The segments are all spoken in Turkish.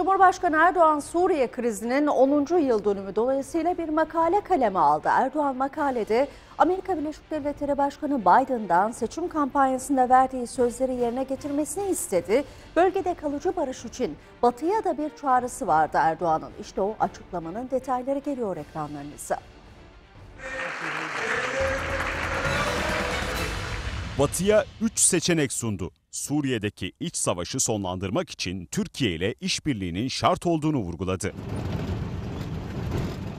Cumhurbaşkanı Erdoğan Suriye krizinin 10. yıl dönümü dolayısıyla bir makale kaleme aldı. Erdoğan makalede Amerika Birleşik Devletleri Başkanı Biden'dan seçim kampanyasında verdiği sözleri yerine getirmesini istedi. Bölgede kalıcı barış için Batı'ya da bir çağrısı vardı Erdoğan'ın. İşte o açıklamanın detayları geliyor ekranlarınıza. Batı'ya 3 seçenek sundu. Suriye'deki iç savaşı sonlandırmak için Türkiye ile işbirliğinin şart olduğunu vurguladı.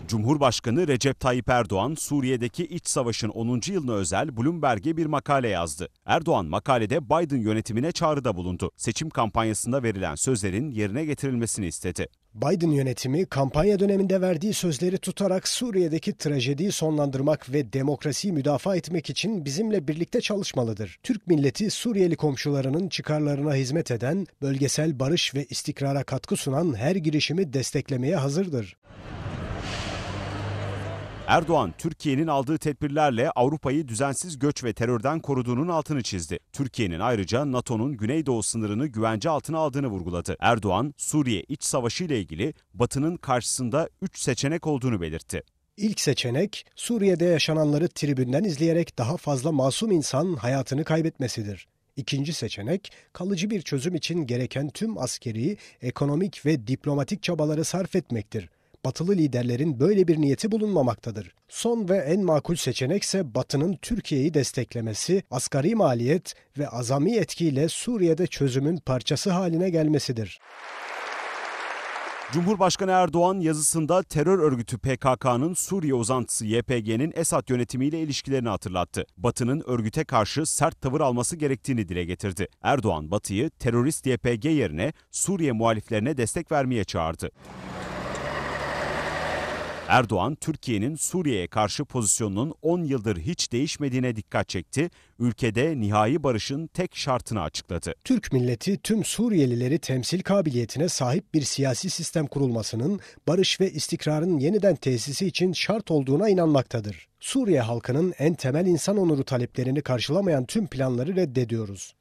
Cumhurbaşkanı Recep Tayyip Erdoğan, Suriye'deki iç savaşın 10. yılına özel Bloomberg'e bir makale yazdı. Erdoğan makalede Biden yönetimine çağrıda bulundu. Seçim kampanyasında verilen sözlerin yerine getirilmesini istedi. Biden yönetimi kampanya döneminde verdiği sözleri tutarak Suriye'deki trajediyi sonlandırmak ve demokrasiyi müdafaa etmek için bizimle birlikte çalışmalıdır. Türk milleti Suriyeli komşularının çıkarlarına hizmet eden, bölgesel barış ve istikrara katkı sunan her girişimi desteklemeye hazırdır. Erdoğan, Türkiye'nin aldığı tedbirlerle Avrupa'yı düzensiz göç ve terörden koruduğunun altını çizdi. Türkiye'nin ayrıca NATO'nun Güneydoğu sınırını güvence altına aldığını vurguladı. Erdoğan, Suriye iç savaşı ile ilgili Batı'nın karşısında 3 seçenek olduğunu belirtti. İlk seçenek Suriye'de yaşananları tribünden izleyerek daha fazla masum insan hayatını kaybetmesidir. İkinci seçenek kalıcı bir çözüm için gereken tüm askeri, ekonomik ve diplomatik çabaları sarf etmektir batılı liderlerin böyle bir niyeti bulunmamaktadır. Son ve en makul seçenek ise batının Türkiye'yi desteklemesi, asgari maliyet ve azami etkiyle Suriye'de çözümün parçası haline gelmesidir. Cumhurbaşkanı Erdoğan yazısında terör örgütü PKK'nın Suriye uzantısı YPG'nin Esad yönetimiyle ilişkilerini hatırlattı. Batı'nın örgüte karşı sert tavır alması gerektiğini dile getirdi. Erdoğan Batı'yı terörist YPG yerine Suriye muhaliflerine destek vermeye çağırdı. Erdoğan, Türkiye'nin Suriye'ye karşı pozisyonunun 10 yıldır hiç değişmediğine dikkat çekti. Ülkede nihai barışın tek şartını açıkladı. Türk milleti tüm Suriyelileri temsil kabiliyetine sahip bir siyasi sistem kurulmasının barış ve istikrarın yeniden tesisi için şart olduğuna inanmaktadır. Suriye halkının en temel insan onuru taleplerini karşılamayan tüm planları reddediyoruz.